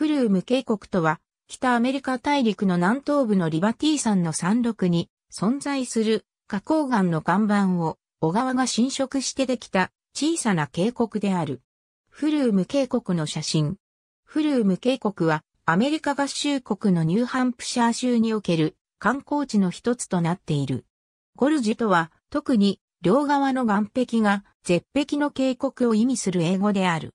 フルーム渓谷とは、北アメリカ大陸の南東部のリバティ山の山麓に存在する花崗岩の岩盤を小川が侵食してできた小さな渓谷である。フルーム渓谷の写真。フルーム渓谷はアメリカ合衆国のニューハンプシャー州における観光地の一つとなっている。ゴルジュとは特に両側の岩壁が絶壁の渓谷を意味する英語である。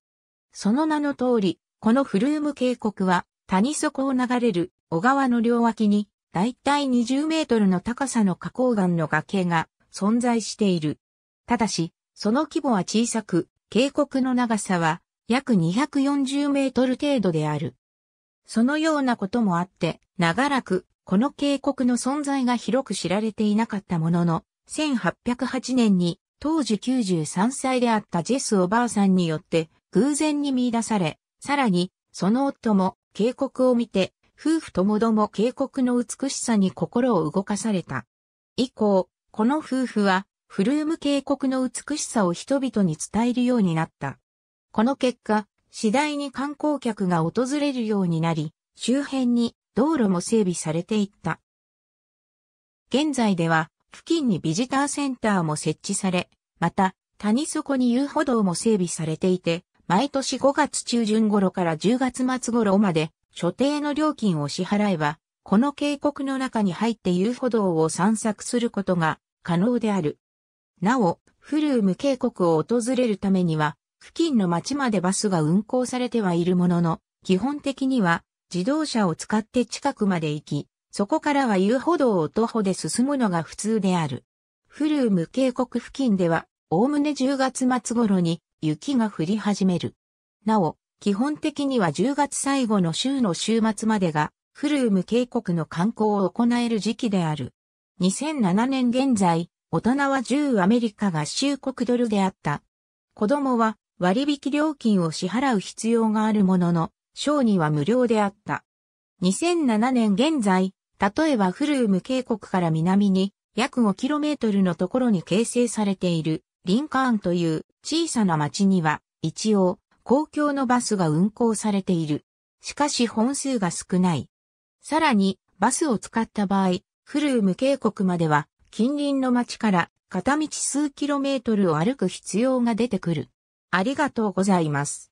その名の通り、このフルーム渓谷は谷底を流れる小川の両脇にだいたい20メートルの高さの花崗岩の崖が存在している。ただし、その規模は小さく、渓谷の長さは約240メートル程度である。そのようなこともあって、長らくこの渓谷の存在が広く知られていなかったものの、1808年に当時93歳であったジェスおばあさんによって偶然に見出され、さらに、その夫も渓谷を見て、夫婦ともども渓谷の美しさに心を動かされた。以降、この夫婦は、フルーム渓谷の美しさを人々に伝えるようになった。この結果、次第に観光客が訪れるようになり、周辺に道路も整備されていった。現在では、付近にビジターセンターも設置され、また、谷底に遊歩道も整備されていて、毎年5月中旬頃から10月末頃まで所定の料金を支払えば、この渓谷の中に入って遊歩道を散策することが可能である。なお、フルーム渓谷を訪れるためには、付近の町までバスが運行されてはいるものの、基本的には自動車を使って近くまで行き、そこからは遊歩道を徒歩で進むのが普通である。フルーム渓谷付近では、おおむね10月末頃に雪が降り始める。なお、基本的には10月最後の週の週末までが、フルーム渓谷の観光を行える時期である。2007年現在、大人は10アメリカ合衆国ドルであった。子供は割引料金を支払う必要があるものの、賞には無料であった。2007年現在、例えばフルーム渓谷から南に約 5km のところに形成されているリンカーンという小さな町には一応公共のバスが運行されている。しかし本数が少ない。さらにバスを使った場合、フルーム渓谷までは近隣の町から片道数キロメートルを歩く必要が出てくる。ありがとうございます。